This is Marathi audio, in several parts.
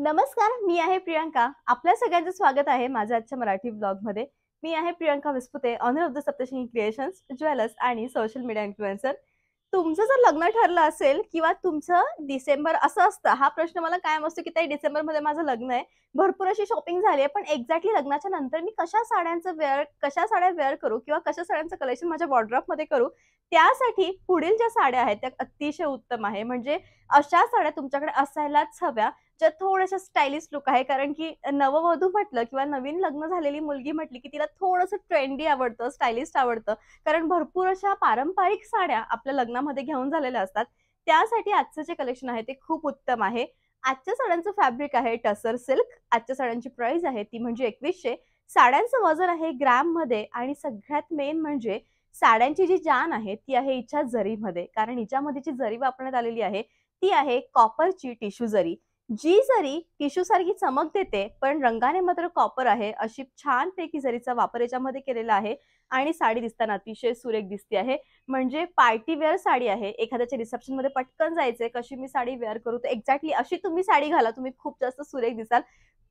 नमस्कार मी आहे प्रियांका आपल्या सगळ्यांचं स्वागत आहे माझ्या आजच्या मराठी मध्ये मी आहे Priyanka Vispute owner of the Saptashringi creations jewellers आणि सोशल मीडिया इन्फ्लुएन्सर तुमचं जर लग्न ठरलं असेल किंवा तुमचं डिसेंबर असं असतं हा प्रश्न मला कायम असतो की डिसेंबर मध्ये माझं लग्न आहे भरपूर अशी शॉपिंग झाली आहे पण एक्झॅक्टली लग्नाच्या नंतर मी कशा साड्यांचं वेअर कशा साड्या वेअर करू किंवा कशा साड्यांचं कलेक्शन माझ्या मध्ये करू त्यासाठी पुढील ज्या साड्या आहेत त्या अतिशय उत्तम आहे म्हणजे अशा साड्या तुमच्याकडे असायलाच हव्या ज्या थोड्याशा स्टायलिश लुक आहे कारण की नववधू म्हटलं किंवा नवीन लग्न झालेली मुलगी म्हटली की तिला थोडंसं ट्रेंडी आवडतं स्टायलिश आवडतं कारण भरपूर अशा पारंपरिक साड्या आपल्या लग्नामध्ये घेऊन झालेल्या असतात त्यासाठी आजचं जे कलेक्शन आहे ते खूप उत्तम आहे आजच्या साड्यांचं फॅब्रिक आहे टसर सिल्क आजच्या साड्यांची प्राइस आहे ती म्हणजे एकवीसशे साड्यांचं वजन आहे ग्रॅममध्ये आणि सगळ्यात मेन म्हणजे साड्यांची जी जान आहे ती आहे हिच्या जरीमध्ये कारण हिच्यामध्ये जी जरी वापरण्यात आलेली आहे ती आहे कॉपरची टिश्यू जरी जी जरी सारखी चमक देते पण रंगाने मात्र कॉपर आहे अशी छान पैकी जरीचा वापर याच्यामध्ये केलेला आहे आणि साडी दिसताना अतिशय सुरेख दिसते आहे म्हणजे पार्टी वेअर साडी आहे एखाद्याच्या मध्ये पटकन जायचंय कशी मी साडी वेअर करू तर एक्झॅक्टली अशी तुम्ही साडी घाला तुम्ही खूप जास्त सुरेख दिसाल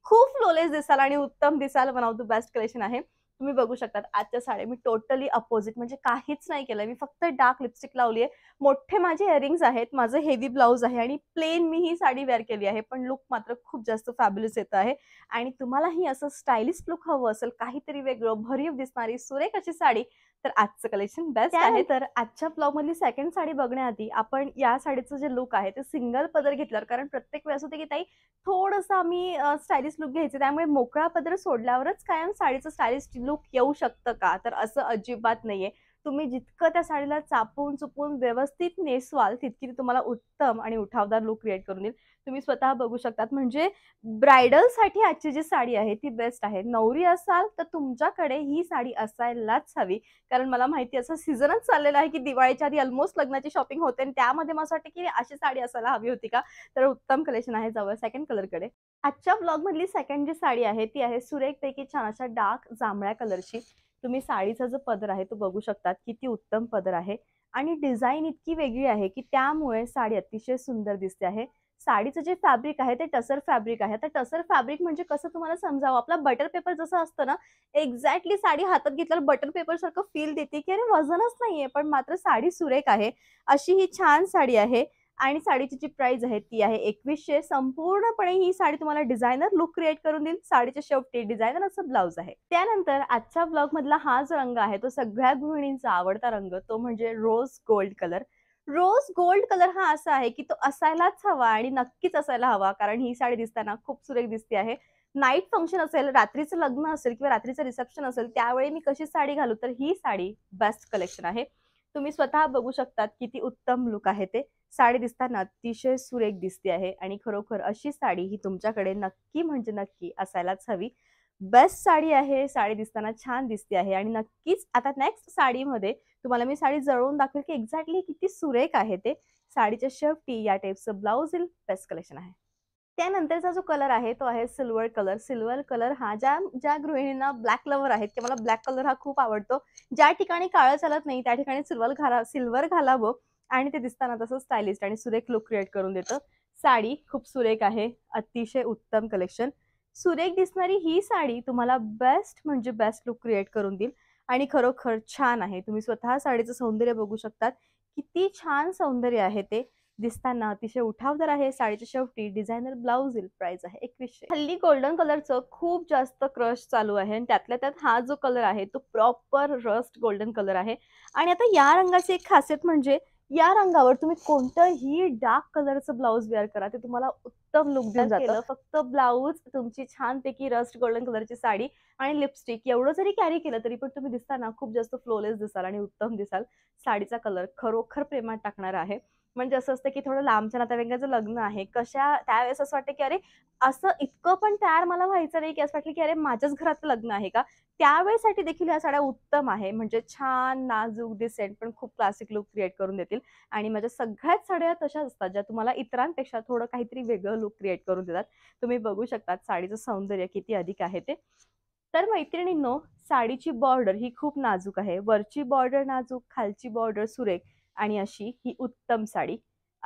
खूप फ्लोलेस दिसाल आणि उत्तम दिसाल one of the best collection आहे तुम्ही बघू शकता आजच्या साड्या मी टोटली अपोजिट म्हणजे काहीच नाही केलं मी फक्त डार्क लिपस्टिक लावली आहे मोठे माझे इयरिंग्स आहेत माझं हेवी ब्लाऊज आहे आणि प्लेन मी ही साडी वेअर केली आहे पण लुक मात्र खूप जास्त फॅब्युलस येत आहे आणि तुम्हालाही असं स्टायलिश लुक हवं असेल काहीतरी वेगळं भरीव दिसणारी सुरेख अशी साडी तर आजचं कलेक्शन बेस्ट आहे तर आजच्या ब्लॉग मधली सेकंड साडी बघण्याआधी आपण या साडीचं जे लुक आहे ते सिंगल पदर घेतल्यावर कारण प्रत्येक वेळेस होते की ताई थोडस आम्ही स्टायलिश लुक घ्यायचं त्यामुळे मोकळा पदर सोडल्यावरच कायम साडीचं स्टायलिश लुक येऊ शकतं का तर असं अजिबात नाहीये तुम्ही जितकं त्या साडीला चापून चुपून व्यवस्थित नेसवाल तितकी तुम्हाला उत्तम आणि उठावदार लुक क्रिएट करून देईल तुम्ही स्वतः बघू शकतात म्हणजे ब्रायडलसाठी आजची जी साडी आहे ती बेस्ट आहे नवरी असाल तर तुमच्याकडे ही साडी असायलाच हवी कारण मला माहिती असं सीझनच चाललेलं आहे की दिवाळीच्या आधी ऑलमोस्ट लग्नाची शॉपिंग होते आणि त्यामध्ये मला वाटतं की अशी साडी असायला हवी होती का तर उत्तम कलेक्शन आहे जवळ सेकंड कलरकडे आजच्या ब्लॉगमधली सेकंड जी साडी आहे ती आहे पैकी छान अशा डार्क जांभळ्या कलरची तुम्ही साडीचा जो पदर आहे तो बघू शकतात किती उत्तम पदर आहे आणि डिझाईन इतकी वेगळी आहे की त्यामुळे साडी अतिशय सुंदर दिसते आहे साडीचं जे फॅब्रिक आहे ते टसर फॅब्रिक आहे आता टसर फॅब्रिक म्हणजे कसं तुम्हाला समजावं आपला बटर पेपर जसं असतं ना एक्झॅक्टली साडी हातात घेतल्यावर बटर पेपर सारखं फील देते की अरे वजनच नाहीये पण मात्र साडी सुरेख आहे अशी ही छान साडी आहे आणि साडीची जी प्राइस आहे ती आहे एकवीसशे संपूर्णपणे ही साडी तुम्हाला डिझायनर लुक क्रिएट करून देईल साडीच्या शेवटी डिझायनर असं ब्लाउज आहे त्यानंतर आजच्या ब्लॉग मधला हा जो रंग आहे तो सगळ्या गृहिणींचा आवडता रंग तो म्हणजे rose gold colour rose gold colour हा असा आहे की तो असायलाच हवा आणि नक्कीच असायला हवा कारण ही साडी दिसताना खूप सुरेख दिसते आहे नाईट फंक्शन असेल रात्रीचं लग्न असेल किंवा रात्रीचं रिसेप्शन असेल त्यावेळी मी कशी साडी घालू तर ही साडी बेस्ट कलेक्शन आहे तुम्ही स्वतः बघू शकतात किती उत्तम लुक आहे ते साडी दिसताना अतिशय सुरेख दिसते आहे आणि खरोखर अशी साडी ही तुमच्याकडे नक्की म्हणजे नक्की असायलाच हवी बेस्ट साडी आहे साडी दिसताना छान दिसते आहे आणि नक्कीच आता नेक्स्ट साडीमध्ये तुम्हाला मी साडी जळवून दाखवेल की एक्झॅक्टली किती सुरेख आहे ते साडीच्या शेवटी या टाईपचं ब्लाऊज इल बेस्ट कलेक्शन आहे त्यानंतरचा जो कलर आहे तो आहे सिल्वर कलर सिल्वर कलर हा ज्या ज्या गृहिणींना ब्लॅक लवर आहेत ते मला ब्लॅक कलर हा खूप आवडतो ज्या ठिकाणी काळं चालत नाही त्या ठिकाणी सिल्वर घाला सिल्वर घालावं आणि ते दिसताना तसं स्टायलिस्ट आणि सुरेख लुक क्रिएट करून देतं साडी खूप सुरेख आहे अतिशय उत्तम कलेक्शन सुरेख दिसणारी ही साडी तुम्हाला बेस्ट म्हणजे बेस्ट लुक क्रिएट करून देईल आणि खरोखर छान आहे तुम्ही स्वतः साडीचं सौंदर्य बघू शकतात किती छान सौंदर्य आहे ते दिसताना अतिशय उठावदार आहे साडीच्या शेवटी डिझायनर ब्लाउज येईल प्राइस आहे एकवीसशे हल्ली गोल्डन कलरचं खूप जास्त क्रश चालू आहे आणि त्यातल्या त्यात हा जो कलर आहे तो प्रॉपर रस्ट गोल्डन कलर आहे आणि आता या रंगाची एक खासियत म्हणजे या रंगावर तुम्ही कोणतंही डार्क कलरचं ब्लाऊज वेअर करा ते तुम्हाला उत्तम लुक देऊन जातं फक्त ब्लाऊज तुमची छानपैकी रस्ट गोल्डन कलरची साडी आणि लिपस्टिक एवढं जरी कॅरी केलं तरी पण तुम्ही दिसताना खूप जास्त फ्लोलेस दिसाल आणि उत्तम दिसाल साडीचा कलर खरोखर प्रेमात टाकणार आहे म्हणजे असं असतं की थोडं लांबच्या नातेवाईकांचं लग्न आहे कशा त्यावेळेस असं वाटतं की अरे असं इतकं पण तयार मला व्हायचं नाही की असं वाटलं की अरे माझ्याच घरात लग्न आहे का त्यावेळेसाठी देखील ह्या साड्या उत्तम आहे म्हणजे छान नाजूक डिसेंट पण खूप क्लासिक लुक क्रिएट करून देतील आणि माझ्या सगळ्याच साड्या तशाच असतात ज्या तुम्हाला इतरांपेक्षा थोडं काहीतरी वेगळं लुक क्रिएट करून देतात तुम्ही बघू शकतात साडीचं सौंदर्य किती अधिक आहे ते तर मैत्रिणींनो साडीची बॉर्डर ही खूप नाजूक आहे वरची बॉर्डर नाजूक खालची बॉर्डर सुरेख आणि अशी ही उत्तम साडी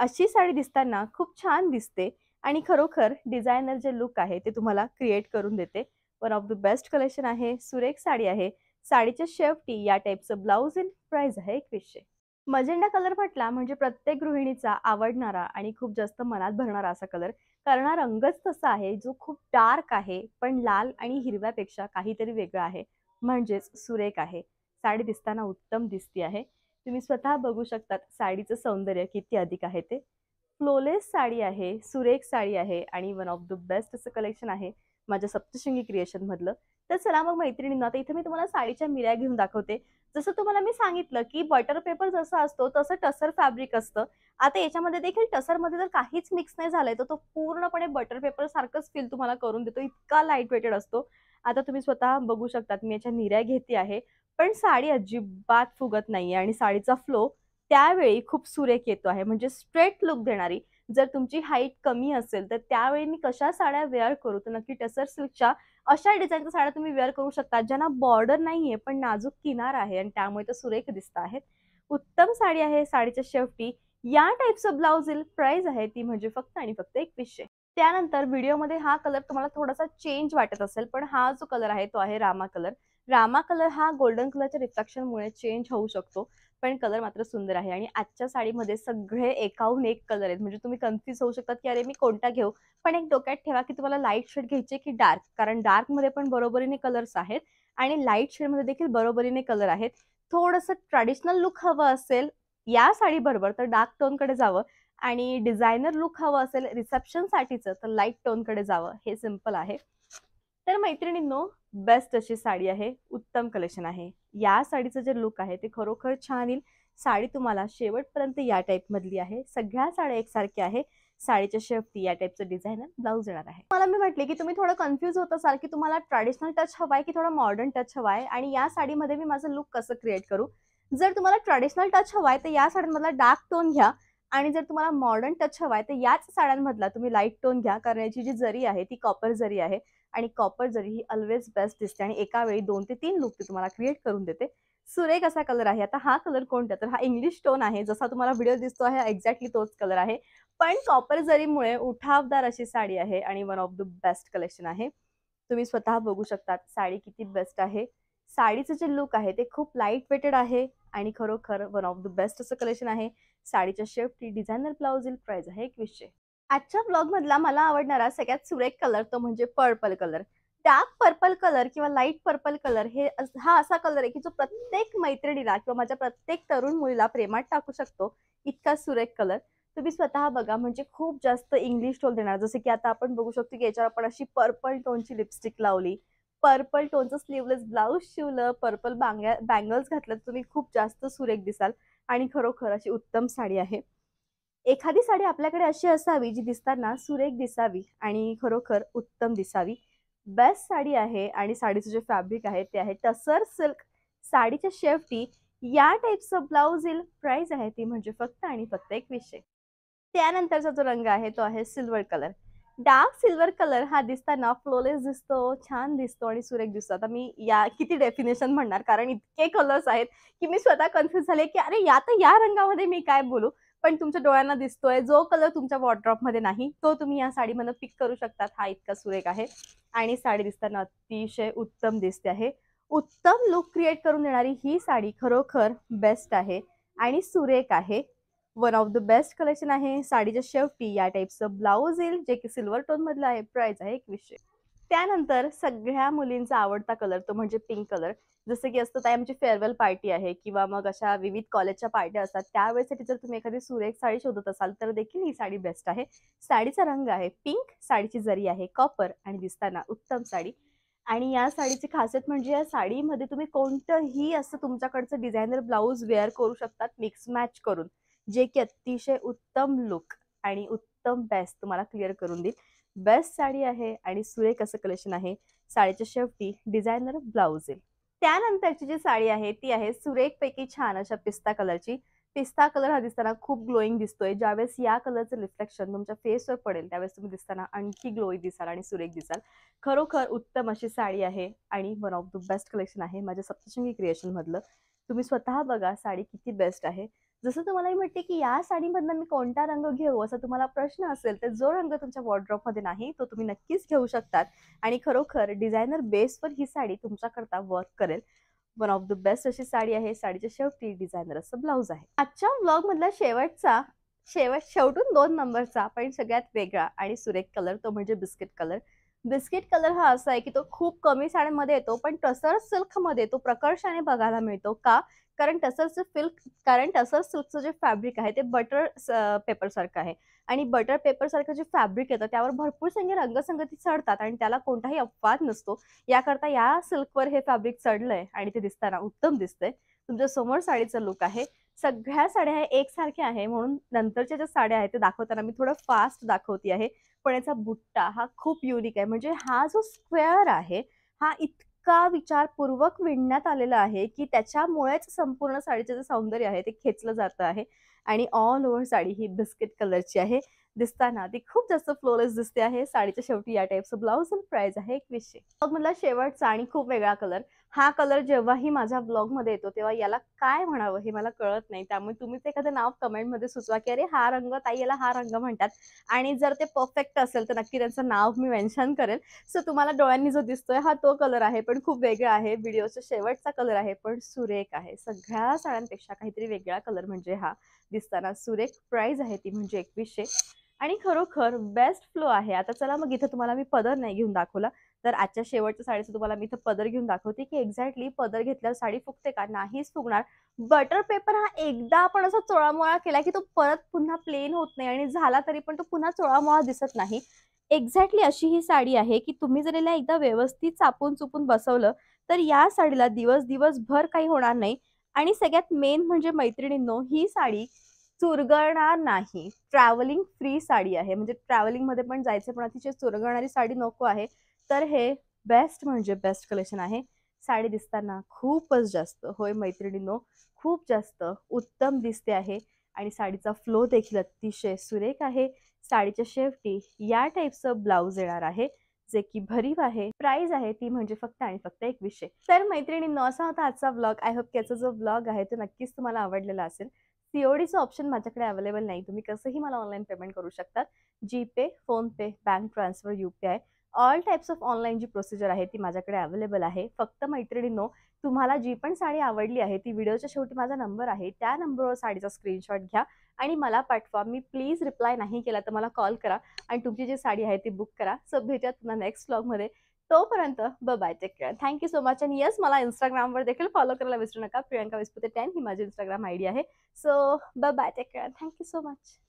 अशी साडी दिसताना खूप छान दिसते आणि खरोखर डिझायनर जे लुक आहे ते तुम्हाला क्रिएट करून देते one of the best collection आहे सुरेख साडी आहे साडीच्या शेवटी या टाईपचं ब्लाऊज इन प्राइस आहे एकवीसशे मजेंडा कलर म्हटला म्हणजे प्रत्येक गृहिणीचा आवडणारा आणि खूप जास्त मनात भरणारा असा कलर कारण हा रंगच तसा आहे जो खूप डार्क आहे पण लाल आणि हिरव्यापेक्षा काहीतरी वेगळा आहे म्हणजेच सुरेख आहे साडी दिसताना उत्तम दिसती आहे तुम्ही स्वतः बघू शकतात साडीचं सौंदर्य किती अधिक आहे ते फ्लोलेस साडी आहे सुरेख साडी आहे आणि वन ऑफ द बेस्ट असं कलेक्शन आहे माझ्या सप्तशृंगी क्रिएशन मधलं तर चला मग मैत्रिणींना आता इथे मी तुम्हाला साडीच्या मिऱ्या घेऊन दाखवते जसं तुम्हाला मी सांगितलं की बटर पेपर जसं असतो तसं टसर फॅब्रिक असतं आता याच्यामध्ये देखील टसरमध्ये जर काहीच मिक्स नाही झालंय तर तो पूर्णपणे बटर पेपर सारखंच फील तुम्हाला करून देतो इतका लाईट वेटेड असतो आता तुम्ही स्वतः बघू शकतात मी याच्या निऱ्या घेते आहे पण साडी अजिबात फुगत नाहीये आणि साडीचा फ्लो त्यावेळी खूप सुरेख येतो आहे म्हणजे स्ट्रेट लुक देणारी जर तुमची हाईट कमी असेल तर त्यावेळी मी कशा साड्या वेअर करू तर नक्की टसर सिल्कच्या अशा डिझाईनच्या साड्या तुम्ही वेअर करू शकता ज्यांना बॉर्डर नाहीये पण नाजूक किनार आहे आणि त्यामुळे तो सुरेख दिसत आहेत उत्तम साडी आहे साडीच्या शेवटी या टाईपचं ब्लाउज प्राइस आहे ती म्हणजे फक्त आणि फक्त एकवीसशे त्यानंतर व्हिडिओमध्ये हा कलर तुम्हाला थोडासा चेंज वाटत असेल पण हा जो कलर आहे तो आहे रामा कलर रामा कलर हा गोल्डन कलरच्या रिफ्लेक्शनमुळे चेंज होऊ शकतो पण कलर मात्र सुंदर आहे आणि आजच्या साडीमध्ये सगळे एकाहून एक कलर आहेत म्हणजे तुम्ही कन्फ्यूज होऊ शकतात की अरे मी कोणता घेऊ पण एक डोक्यात ठेवा की तुम्हाला लाईट शेड घ्यायचे की डार्क कारण डार्क मध्ये पण बरोबरीने कलर्स आहेत आणि लाईट शेडमध्ये देखील बरोबरीने कलर आहेत थोडंसं ट्रॅडिशनल लुक हवं असेल या साडी बरोबर तर डार्क टोनकडे जावं आणि डिझायनर लुक हवं असेल रिसेप्शन रिसेप्शनसाठीचं तर लाईट टोनकडे जावं हे सिम्पल आहे तर मैत्रिणींनो बेस्ट अशी साडी आहे उत्तम कलेक्शन आहे या साडीचं जे लुक आहे ते खरोखर छान येईल साडी तुम्हाला शेवटपर्यंत या टाईपमधली आहे सगळ्या साड्या एकसारख्या आहे साडीच्या शेवटी या टाईपचं डिझायनर ब्लाऊज येणार आहे मला मी म्हटले की तुम्ही थोडं कन्फ्युज होत असाल की तुम्हाला ट्रॅडिशनल टच हवाय की थोडा मॉडर्न टच हवाय आणि या साडीमध्ये मी माझं लुक कसं क्रिएट करू जर तुम्हाला ट्रॅडिशनल टच हवाय तर या साडीमधला डार्क टोन घ्या आणि जर तुम्हाला मॉडर्न टच हवा आहे तर याच साड्यांमधला तुम्ही लाईट टोन घ्या कारण याची जी जरी आहे ती कॉपर जरी आहे आणि कॉपर जरी ही ऑलवेज बेस्ट दिसते आणि एका वेळी दोन ते तीन लुक ती तुम्हाला क्रिएट करून देते सुरेख असा कलर आहे आता हा कलर कोणता तर हा इंग्लिश टोन आहे जसा तुम्हाला व्हिडिओ दिसतो आहे एक्झॅक्टली तोच कलर आहे पण कॉपर जरीमुळे उठावदार अशी साडी आहे आणि one of the best collection आहे तुम्ही स्वतः बघू शकता साडी किती बेस्ट आहे साडीचं जे लुक आहे ते खूप लाईट वेटेड आहे आणि खरोखर वन ऑफ द बेस्ट असं कलेक्शन आहे साडीच्या शेवटी डिझायनर ब्लाउज प्राइस आहे एकवीसशे आजच्या ब्लॉग मधला मला आवडणारा सगळ्यात सुरेख कलर तो म्हणजे purple colour dark purple colour किंवा लाईट पर्पल कलर हे हा असा कलर आहे की जो प्रत्येक मैत्रिणीला किंवा माझ्या प्रत्येक तरुण मुलीला प्रेमात टाकू शकतो इतका सुरेख कलर तुम्ही स्वतः बघा म्हणजे खूप जास्त इंग्लिश टोल देणार जसं की आता आपण बघू शकतो की याच्यावर आपण अशी पर्पल टोनची लिपस्टिक लावली पर्पल टोनचं स्लीवलेस ब्लाऊज शिवलं पर्पल बांग्या बँगल्स घातलं तुम्ही खूप जास्त सुरेख दिसाल आणि खरोखर अशी उत्तम साडी आहे एखादी साडी आपल्याकडे अशी असावी जी दिसताना सुरेख दिसावी आणि खरोखर उत्तम दिसावी बेस्ट साडी आहे आणि साडीचं जे फॅब्रिक आहे ते आहे टसर सिल्क साडीच्या शेवटी या टाईपचं ब्लाऊज येईल प्राईज आहे ती म्हणजे फक्त आणि फक्त एक एकवीसशे त्यानंतरचा जो रंग आहे तो आहे silver colour dark silver colour हा दिसताना फ्लोलेस दिसतो छान दिसतो आणि सुरेख दिसतो आता मी या किती डेफिनेशन म्हणणार कारण इतके कलर्स आहेत की मी स्वतः कन्फ्युज झाले की अरे या तर या रंगामध्ये मी काय बोलू पण तुमच्या डोळ्यांना दिसतोय जो कलर तुमच्या वॉर्ड्रॉपमध्ये नाही तो तुम्ही या साडीमधून पिक करू शकतात हा इतका सुरेख आहे आणि साडी दिसताना अतिशय उत्तम दिसते आहे उत्तम लुक क्रिएट करून देणारी ही साडी खरोखर बेस्ट आहे आणि सुरेख आहे one of the best collection आहे साडीच्या शेवटी या टाईपचं ब्लाऊज येईल जे की सिल्वर टोन मधलं आहे प्राइस आहे एकवीसशे त्यानंतर सगळ्या मुलींचा आवडता कलर तो म्हणजे पिंक कलर जसं की असतं त्या आमची फेअरवेल पार्टी आहे किंवा मग अशा विविध कॉलेजच्या पार्ट्या असतात त्यावेळेसाठी जर तुम्ही एखादी सुरेख साडी शोधत असाल तर देखील ही साडी बेस्ट आहे साडीचा रंग आहे पिंक साडीची जरी आहे कॉपर आणि दिसताना उत्तम साडी आणि या साडीची खासियत म्हणजे या साडीमध्ये तुम्ही कोणतंही असं तुमच्याकडचं डिझायनर ब्लाऊज वेअर करू शकतात मिक्स मॅच करून जे की अतिशय उत्तम लुक आणि उत्तम बेस्ट तुम्हाला क्लिअर करून देईल बेस्ट साडी आहे आणि सुरेख असं कलेक्शन आहे साडीच्या शेवटी डिझायनर ब्लाउज येईल त्यानंतरची जी साडी आहे ती आहे सुरेख पैकी छान अशा पिस्ता कलरची पिस्ता कलर हा दिसताना खूप ग्लोईंग दिसतोय ज्यावेळेस या कलरचं रिफ्लेक्शन तुमच्या फेसवर पडेल त्यावेळेस तुम्ही दिसताना आणखी ग्लोई दिसाल आणि सुरेख दिसाल खरोखर उत्तम अशी साडी आहे आणि one of the best collection आहे माझ्या सप्तशृंगी क्रिएशन मधलं तुम्ही स्वतः बघा साडी किती बेस्ट आहे जसं तुम्हालाही वाटते की या साडीमधनं मी कोणता रंग घेऊ असा तुम्हाला प्रश्न असेल तर जो रंग तुमच्या वॉर्ड्रॉपमध्ये नाही तो तुम्ही नक्कीच घेऊ शकतात आणि खरोखर डिझायनर बेसवर ही साडी तुमच्याकरता वर्क करेल वन ऑफ द बेस्ट अशी साडी आहे साडीच्या शेवटी डिझायनर असं ब्लाऊज आहे आजच्या ब्लॉग मधला शेवटचा शेवट शेवटून दोन नंबरचा पण सगळ्यात वेगळा आणि सुरेख कलर तो म्हणजे बिस्किट कलर बिस्किट कलर हा असा आहे की तो खूप कमी साड्यांमध्ये येतो पण टसर सिल्कमध्ये तो प्रकर्षाने बघायला मिळतो का कारण टसरचं सिल्क कारण टसर सिल्कचं जे फॅब्रिक आहे ते बटर पेपर सारखं आहे आणि बटर पेपर सारखं जे फॅब्रिक येतं त्यावर भरपूर संख्ये रंगसंगती चढतात आणि त्याला कोणताही अपवाद नसतो याकरता या सिल्कवर हे फॅब्रिक चढलंय आणि ते दिसताना उत्तम दिसतंय तुमच्या समोर साडीचा लुक आहे सगळ्या साड्या एकसारख्या आहे म्हणून नंतरच्या ज्या साड्या आहेत ते दाखवताना मी थोडं फास्ट दाखवते आहे पण बुट्टा हा खूप युनिक आहे म्हणजे हा जो स्क्वेअर आहे हा इतका विचारपूर्वक विणण्यात आलेला आहे की त्याच्यामुळेच संपूर्ण साडीचं जे सौंदर्य आहे ते खेचलं जात आहे आणि ऑल ओव्हर साडी ही बिस्किट कलरची आहे दिसताना ती खूप जास्त फ्लोलेस दिसते आहे साडीच्या शेवटी या टाईपचं ब्लाऊज आणि प्राइस आहे एकवीसशे मग मला शेवटचा आणि खूप वेगळा कलर हा कलर जेव्हाही माझ्या ब्लॉग मध्ये येतो तेव्हा याला काय म्हणावं हे मला कळत नाही त्यामुळे ते एखादं नाव कमेंटमध्ये सुचवा की अरे हा रंग ताई याला हा रंग म्हणतात आणि जर ते परफेक्ट असेल तर नक्की त्यांचं नाव मी मेन्शन करेल सो तुम्हाला डोळ्यांनी जो दिसतोय हा तो कलर आहे पण खूप वेगळा आहे व्हिडिओचा शेवटचा कलर आहे पण सुरेख आहे सगळ्या साड्यांपेक्षा काहीतरी वेगळा कलर म्हणजे हा दिसताना सुरेख प्राइस आहे ती म्हणजे एकवीसशे आणि खरोखर बेस्ट फ्लो आहे आता चला मग इथं तुम्हाला मी पदर नाही घेऊन दाखवला तर आजच्या शेवटच्या साडीचं तुम्हाला मी इथं पदर घेऊन दाखवते की एक्झॅक्टली पदर घेतल्यावर साडी फुगते का नाहीच फुगणार बटर पेपर हा एकदा आपण असा चोळामोळा केला की तो परत पुन्हा प्लेन होत नाही आणि झाला तरी पण तो पुन्हा चोळामोळा दिसत नाही एक्झॅक्टली अशी ही साडी आहे की तुम्ही जर एकदा व्यवस्थित चापून चुपून बसवलं तर या साडीला दिवस दिवसभर काही होणार नाही आणि सगळ्यात मेन म्हणजे मैत्रिणींनो ही साडी चुरगणार नाही ट्रॅव्हलिंग फ्री साडी आहे म्हणजे ट्रॅव्हलिंगमध्ये पण जायचं पण अतिशय चुरगणारी साडी नको आहे तर हे बेस्ट म्हणजे बेस्ट कलेक्शन आहे साडी दिसताना खूपच जास्त होय मैत्रिणींनो खूप जास्त उत्तम दिसते आहे आणि साडीचा फ्लो देखील अतिशय सुरेख आहे साडीच्या शेवटी या टाईपचं ब्लाऊज येणार आहे जे की भरीव आहे प्राइस आहे ती म्हणजे फक्त आणि फक्त एक विषय तर मैत्रिणी असा होता आजचा ब्लॉग आय होप याचा जो ब्लॉग आहे तो नक्कीच तुम्हाला आवडलेला असेल सीओडीचं ऑप्शन माझ्याकडे अवेलेबल नाही तुम्ही कसंही मला ऑनलाईन पेमेंट करू शकतात GPay PhonePe bank transfer UPI all types of online जी प्रोसिजर आहे ती माझ्याकडे अवेलेबल आहे फक्त मैत्रिणींनो तुम्हाला जी पण साडी आवडली आहे ती व्हिडिओच्या शेवटी माझा नंबर आहे त्या नंबरवर साडीचा स्क्रीनशॉट घ्या आणि मला पाठवा मी प्लीज रिप्लाय नाही केला तर मला कॉल करा आणि तुमची जी साडी आहे ती बुक करा सो भेटूया तुम्हाला नेक्स्ट ब्लॉगमध्ये तोपर्यंत ब bye take care thank you so much आणि येस मला इंस्टाग्रामवर देखील फॉलो करायला विसरू नका प्रियंका विस्पुते टेन ही माझी इंस्टाग्राम आयडी आहे सो ब bye take care thank you so much